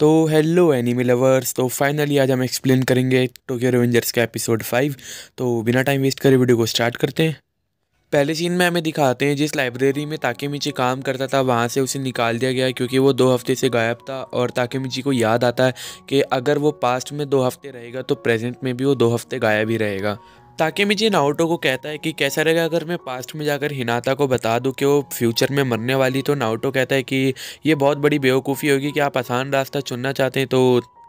तो hello anime lovers तो finally आज हम एक्सप्लेन करेंगे टोक्यो रेवेंजर्स का एपिसोड फाइव तो बिना टाइम वेस्ट करे वीडियो को स्टार्ट करते हैं पहले सीन में हमें दिखाते हैं जिस लाइब्रेरी में ताकेमिची काम करता था वहाँ से उसे निकाल दिया गया क्योंकि वो दो हफ्ते से गायब था और ताकेमिची को याद आता है कि अगर वो पास्ट में दो हफ्ते रहेगा तो प्रेजेंट में भी वो दो हफ्ते गायब ही रहेगा ताकि मुझे नाउटो को कहता है कि कैसा रहेगा अगर मैं पास्ट में जाकर हिनाता को बता दूं कि वो फ्यूचर में मरने वाली तो नाउटो कहता है कि ये बहुत बड़ी बेवकूफ़ी होगी कि आप आसान रास्ता चुनना चाहते हैं तो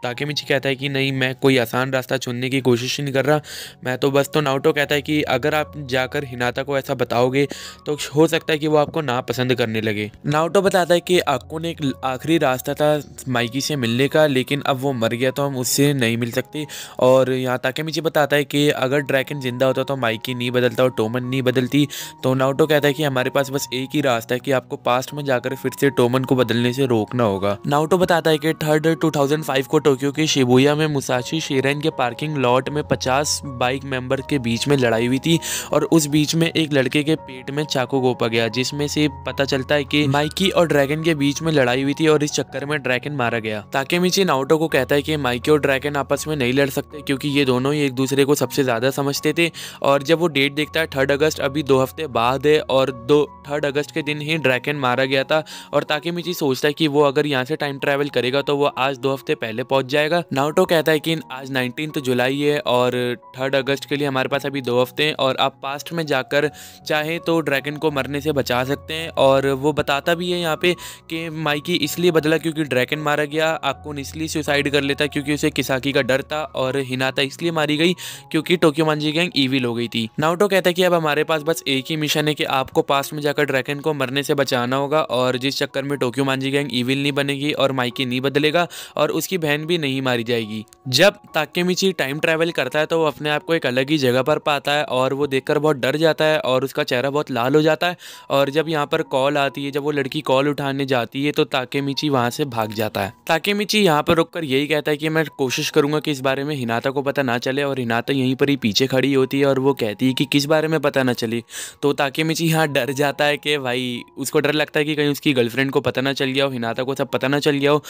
ताकि मिची कहता है कि नहीं मैं कोई आसान रास्ता चुनने की कोशिश नहीं कर रहा मैं तो बस तो नाउटो कहता है कि अगर आप जाकर हिनाता को ऐसा बताओगे तो हो सकता है कि वो आपको नापसंद करने लगे नाउटो बताता है कि आपको ने एक आखिरी रास्ता था माइकी से मिलने का लेकिन अब वो मर गया तो हम उससे नहीं मिल सकते और यहाँ ताकि मिची बताता है कि अगर ड्रैकन जिंदा होता तो माइकी नहीं बदलता और टोमन नहीं बदलती तो नाउटो कहता है कि हमारे पास बस एक ही रास्ता है कि आपको पास्ट में जाकर फिर से टोमन को बदलने से रोकना होगा नाउटो बताता है कि थर्ड टू को टोक्यो के शिबुया में मुसाशी शेरन के पार्किंग लॉट में 50 बाइक मेंबर के बीच में लड़ाई हुई थी और उस बीच में एक लड़के के पेट में चाकू गोपा गया जिसमें से पता चलता है कि माइकी और ड्रैगन के बीच में लड़ाई हुई थी और इस चक्कर में ड्रैगन मारा गया ताके मिची नाउटो को कहता है कि माइकी और ड्रैगन आपस में नहीं लड़ सकते क्योंकि ये दोनों ही एक दूसरे को सबसे ज़्यादा समझते थे और जब वो डेट देखता है थर्ड अगस्त अभी दो हफ्ते बाद है और दो थर्ड अगस्त के दिन ही ड्रैगन मारा गया था और ताके मिची सोचता है कि वो अगर यहाँ से टाइम ट्रैवल करेगा तो वो आज दो हफ्ते पहले पहुंच पहुंच जाएगा नाउटो कहता है कि आज नाइनटीन तो जुलाई है और थर्ड अगस्त के लिए हमारे पास अभी दो हफ्ते हैं और आप पास्ट में जाकर चाहें तो ड्रैगन को मरने से बचा सकते हैं और वो बताता भी है यहाँ पे कि माइकी इसलिए बदला क्योंकि ड्रैगन मारा गया आकुन इसलिए सुसाइड कर लेता क्योंकि उसे किसाकी का डर था और हिनाता इसलिए मारी गई क्योंकि टोक्यो मांझी गैंग ईविल हो गई थी नाउटो कहता है कि अब हमारे पास बस एक ही मिशन है कि आपको पास्ट में जाकर ड्रैगन को मरने से बचाना होगा और जिस चक्कर में टोक्यो मांझी गैंग ईविल नहीं बनेगी और माइकी नहीं बदलेगा और उसकी बहन भी भी नहीं मारी जाएगी जब ताकेमिची टाइम ट्रैवल करता है तो वो अपने आप को एक अलग ही जगह पर पाता है और वो देखकर बहुत डर जाता है और उसका चेहरा बहुत लाल हो जाता है और जब यहाँ पर कॉल आती है जब वो लड़की कॉल उठाने जाती है तो ताकेमिची वहाँ से भाग जाता है ताकेमिची यहाँ पर रुककर यही कहता है कि मैं कोशिश करूंगा कि इस बारे में हिनाता को पता ना चले और हिनाता यहीं पर ही पीछे खड़ी होती है और वो कहती है कि किस बारे में पता ना चले तो ताकेमिची यहाँ डर जाता है कि भाई उसको डर लगता है कि कहीं उसकी गर्लफ्रेंड को पता ना चल गया हो हिनाता को सब पता ना चल गया हो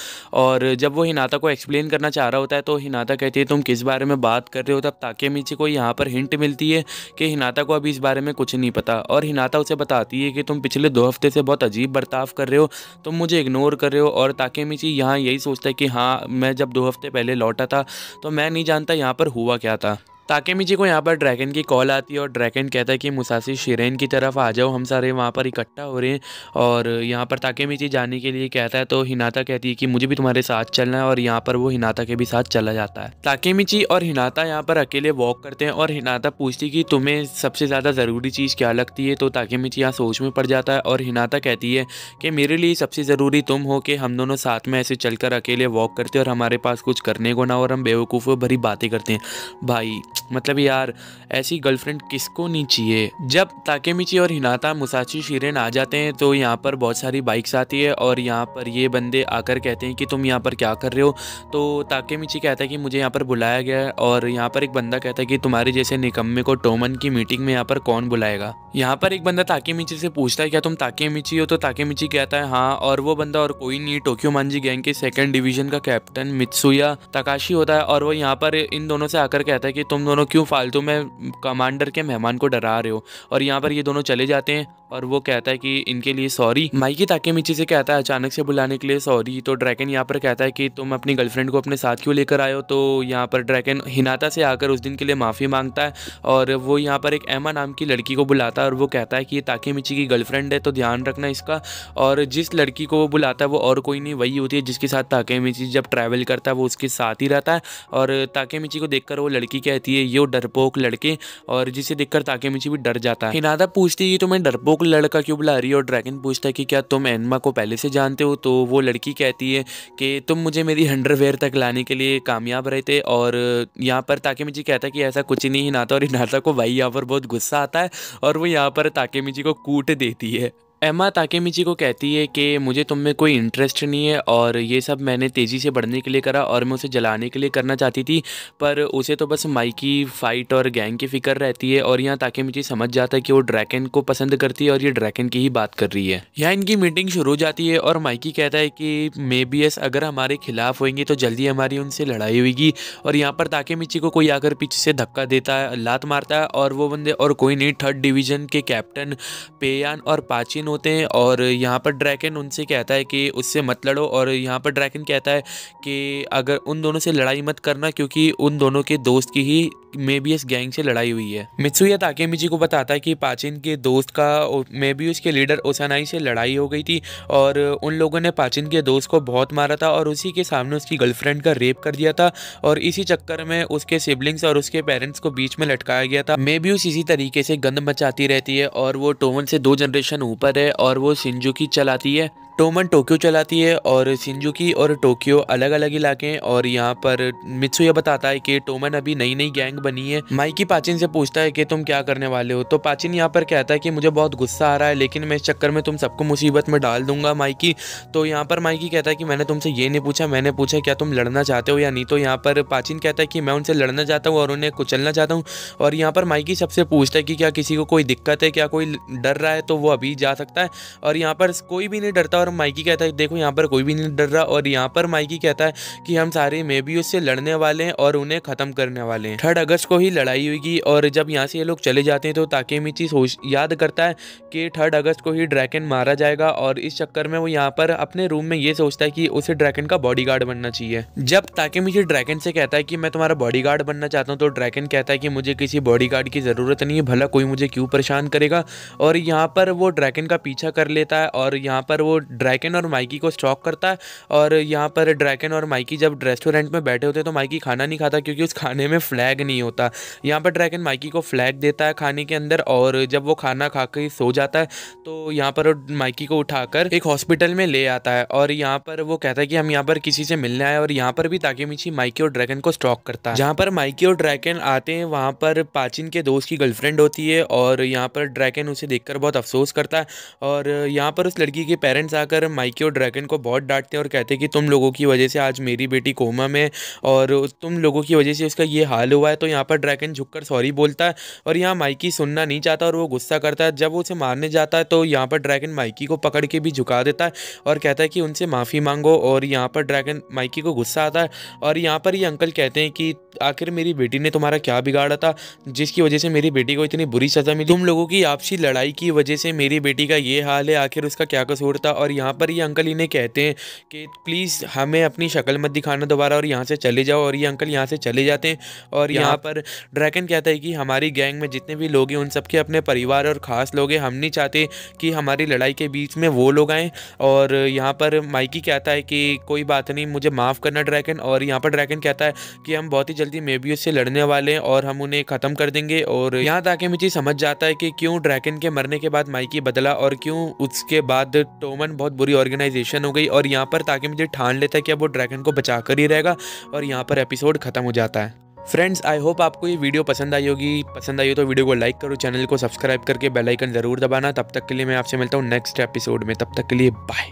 और जब वो हिनाता को एक्सप्लेन एक्सप्लेन करना चाह रहा होता है तो हिनाता कहती है तुम किस बारे में बात कर रहे हो तब ताके मीची को यहाँ पर हिंट मिलती है कि हिनाता को अभी इस बारे में कुछ नहीं पता और हिनाता उसे बताती है कि तुम पिछले दो हफ्ते से बहुत अजीब बर्ताव कर रहे हो तुम मुझे इग्नोर कर रहे हो और ताके मीची यहाँ यही सोचता है कि हाँ मैं जब दो हफ्ते पहले लौटा था तो मैं नहीं जानता यहाँ पर हुआ क्या था ताकेमी मिजी को यहाँ पर ड्रैगन की कॉल आती है और ड्रैगन कहता है कि मुसासी शिरेन की तरफ आ जाओ हम सारे वहाँ पर इकट्ठा हो रहे हैं और यहाँ पर ताकेमी मिजी जाने के लिए कहता है तो हिनाता कहती है कि मुझे भी तुम्हारे साथ चलना है और यहाँ पर वो हिनाता के भी साथ चला जाता है ताकेमी जी और हिनाता यहाँ पर अकेले वॉक करते हैं और हिनाता पूछती कि तुम्हें सबसे ज़्यादा ज़रूरी चीज़ क्या लगती है तो ताकेमी जी यहाँ सोच में पड़ जाता है और हिनाता कहती है कि मेरे लिए सबसे ज़रूरी तुम हो कि हम दोनों साथ में ऐसे चल अकेले वॉक करते और हमारे पास कुछ करने को ना और हम बेवकूफ़ भरी बातें करते हैं भाई मतलब यार ऐसी गर्लफ्रेंड किसको नहीं चाहिए जब ताकेमिची और हिनाता मुसाची शीरेन आ जाते हैं तो यहाँ पर बहुत सारी बाइक्स आती है और यहाँ पर ये बंदे आकर कहते हैं कि तुम यहाँ पर क्या कर रहे हो तो ताकेमिची कहता है कि मुझे यहाँ पर बुलाया गया है और यहाँ पर एक बंदा कहता है कि तुम्हारे जैसे निकम्मे को टोमन की मीटिंग में यहाँ पर कौन बुलाएगा यहाँ पर एक बंदा ताकेमिची से पूछता है क्या तुम ताकेमिची हो तो ताकेमिची कहता है हाँ और वो बंदा और कोई नहीं टोक्यो मांझी गैंग के सेकेंड डिवीजन का कैप्टन मित्सुया तकाशी होता है और वो यहाँ पर इन दोनों से आकर कहता है कि तुम तुम दोनों क्यों फालतू में कमांडर के मेहमान को डरा रहे हो और यहाँ पर ये दोनों चले जाते हैं और वो कहता है कि इनके लिए सॉरी माइकी मिची से कहता है अचानक से बुलाने के लिए सॉरी तो ड्रैगन यहाँ पर कहता है कि तुम अपनी गर्लफ्रेंड को अपने साथ क्यों लेकर आयो तो यहाँ पर ड्रैगन हिनाता से आकर उस दिन के लिए माफ़ी मांगता है और वो यहाँ पर एक एमा नाम की लड़की को बुलाता है और वो कहता है कि ये मिची की गर्लफ्रेंड है तो ध्यान रखना इसका और जिस लड़की को वो बुलाता है वो और कोई नहीं वही होती है जिसके साथ मिची जब ट्रैवल करता है वो उसके साथ ही रहता है और मिची को देखकर वो लड़की कहती है ये डरपोक लड़के और जिसे देखकर ताकेमिची भी डर जाता है हिनाता पूछती है कि तुम्हें डरपोक को लड़का क्यों बुला रही है और ड्रैगन पूछता है कि क्या तुम एनमा को पहले से जानते हो तो वो लड़की कहती है कि तुम मुझे मेरी अंडरवेयर तक लाने के लिए कामयाब रहे थे और यहाँ पर ताकेमी जी कहता है कि ऐसा कुछ नहीं हिनाता तो और हिनाता को भाई यहाँ पर बहुत गुस्सा आता है और वो यहाँ पर ताकेमी जी को कूट देती है ताके ताकेमिची को कहती है कि मुझे तुम में कोई इंटरेस्ट नहीं है और ये सब मैंने तेज़ी से बढ़ने के लिए करा और मैं उसे जलाने के लिए करना चाहती थी पर उसे तो बस माई की फ़ाइट और गैंग की फ़िक्र रहती है और यहाँ ताकेमिची समझ जाता है कि वो ड्रैकन को पसंद करती है और ये ड्रैकन की ही बात कर रही है यहाँ इनकी मीटिंग शुरू हो जाती है और माइकी कहता है कि मे बी एस अगर हमारे खिलाफ होएंगी तो जल्दी हमारी उनसे लड़ाई होगी और यहाँ पर ताकेमिची को कोई आकर पीछे से धक्का देता है लात मारता है और वो बंदे और कोई नहीं थर्ड डिवीज़न के कैप्टन पेयान और पाचिन होते हैं और यहाँ पर ड्रैकन उनसे कहता है कि उससे मत लड़ो और यहाँ पर ड्रैकन कहता है कि अगर उन दोनों से लड़ाई मत करना क्योंकि उन दोनों के दोस्त की ही मे इस गैंग से लड़ाई हुई है मित्सुया ताकेमिजी को बताता है कि पाचिन के दोस्त का मेबियस उसके लीडर ओसानाई से लड़ाई हो गई थी और उन लोगों ने पाचिन के दोस्त को बहुत मारा था और उसी के सामने उसकी गर्लफ्रेंड का रेप कर दिया था और इसी चक्कर में उसके सिबलिंग्स और उसके पेरेंट्स को बीच में लटकाया गया था मे उस इसी तरीके से गंद मचाती रहती है और वो टोवन से दो जनरेशन ऊपर है है और वो की चलाती है टोमन टोक्यो चलाती है और सिंजुकी और टोक्यो अलग अलग इलाके हैं और यहाँ पर यह बताता है कि टोमन अभी नई नई गैंग बनी है माइकी पाचिन से पूछता है कि तुम क्या करने वाले हो तो पाचिन यहाँ पर कहता है कि मुझे बहुत गुस्सा आ रहा है लेकिन मैं इस चक्कर में तुम सबको मुसीबत में डाल दूंगा माइकी तो यहाँ पर माइकी कहता है कि मैंने तुमसे ये नहीं पूछा मैंने पूछा क्या तुम लड़ना चाहते हो या नहीं तो यहाँ पर पाचिन कहता है कि मैं उनसे लड़ना चाहता हूँ और उन्हें कुचलना चाहता हूँ और यहाँ पर माइकी सबसे पूछता है कि क्या किसी को कोई दिक्कत है क्या कोई डर रहा है तो वो अभी जा सकता है और यहाँ पर कोई भी नहीं डरता और हम माइकी कहता है देखो यहाँ पर कोई भी नहीं डर रहा और यहाँ पर माइकी कहता है कि हम सारे बी से लड़ने वाले हैं और उन्हें खत्म करने वाले हैं थर्ड अगस्त को ही लड़ाई होगी और जब यहाँ से ये लोग चले जाते हैं तो ताकि मिची सोच याद करता है कि थर्ड अगस्त को ही ड्रैकन मारा जाएगा और इस चक्कर में वो यहाँ पर अपने रूम में ये सोचता है कि उसे ड्रैकन का गार्ड बनना चाहिए जब ताकि मुझे ड्रैकन से कहता है कि मैं तुम्हारा गार्ड बनना चाहता हूँ तो ड्रैकन कहता है कि मुझे किसी गार्ड की ज़रूरत नहीं है भला कोई मुझे क्यों परेशान करेगा और यहाँ पर वो ड्रैकन का पीछा कर लेता है और यहाँ पर वो ड्रैकन और माइकी को स्टॉक करता है और यहाँ पर ड्रैकन और माइकी जब रेस्टोरेंट में बैठे होते हैं तो माइकी खाना नहीं खाता क्योंकि उस खाने में फ्लैग नहीं होता यहाँ पर ड्रैकन माइकी को फ्लैग देता है खाने के अंदर और जब वो खाना खा के सो जाता है तो यहाँ पर माइकी को उठाकर एक हॉस्पिटल में ले आता है और यहाँ पर वो कहता है कि हम यहाँ पर किसी से मिलने आए और यहाँ पर भी ताकि मिची माइकी और ड्रैगन को स्टॉक करता है जहाँ पर माइकी और ड्रैगन आते हैं वहाँ पर पाचिन के दोस्त की गर्लफ्रेंड होती है और यहाँ पर ड्रैगन उसे देखकर बहुत अफसोस करता है और यहाँ पर उस लड़की के पेरेंट्स आ आकर माइकी और ड्रैगन को बहुत डांटते हैं और कहते हैं कि तुम लोगों की वजह से आज मेरी बेटी कोमा में और तुम लोगों की वजह से उसका ये हाल हुआ है तो यहाँ पर ड्रैगन झुककर सॉरी बोलता है और यहाँ माइकी सुनना नहीं चाहता और वो गुस्सा करता है जब वो उसे मारने जाता है तो यहाँ पर ड्रैगन माइकी को पकड़ के भी झुका देता है और कहता है कि उनसे माफ़ी मांगो और यहाँ पर ड्रैगन माइकी को गुस्सा आता है और यहाँ पर ये अंकल कहते हैं कि आखिर मेरी बेटी ने तुम्हारा क्या बिगाड़ा था जिसकी वजह से मेरी बेटी को इतनी बुरी सज़ा मिली तुम लोगों की आपसी लड़ाई की वजह से मेरी बेटी का ये हाल है आखिर उसका क्या कसूर था और यहाँ पर ये अंकल इन्हें कहते हैं कि प्लीज़ हमें अपनी शक्ल मत दिखाना दोबारा और यहाँ से चले जाओ और ये अंकल यहाँ से चले जाते हैं और यहाँ पर ड्रैगन कहता है कि हमारी गैंग में जितने भी लोग हैं उन सबके अपने परिवार और ख़ास लोग हैं हम नहीं चाहते कि हमारी लड़ाई के बीच में वो लोग आएँ और यहाँ पर माइकी कहता है कि कोई बात नहीं मुझे माफ़ करना ड्रैगन और यहाँ पर ड्रैगन कहता है कि हम बहुत ही जल्दी मेबियस से लड़ने वाले हैं और हम उन्हें ख़त्म कर देंगे और यहाँ ताकि मुझे समझ जाता है कि क्यों ड्रैगन के मरने के बाद माइकी बदला और क्यों उसके बाद टोमन बहुत बुरी ऑर्गेनाइजेशन हो गई और यहाँ पर ताकि मुझे ठान लेता है कि अब वो ड्रैगन को बचा कर ही रहेगा और यहाँ पर एपिसोड ख़त्म हो जाता है फ्रेंड्स आई होप आपको ये वीडियो पसंद आई होगी पसंद आई हो तो वीडियो को लाइक करो चैनल को सब्सक्राइब करके बेल आइकन ज़रूर दबाना तब तक के लिए मैं आपसे मिलता हूँ नेक्स्ट एपिसोड में तब तक के लिए बाय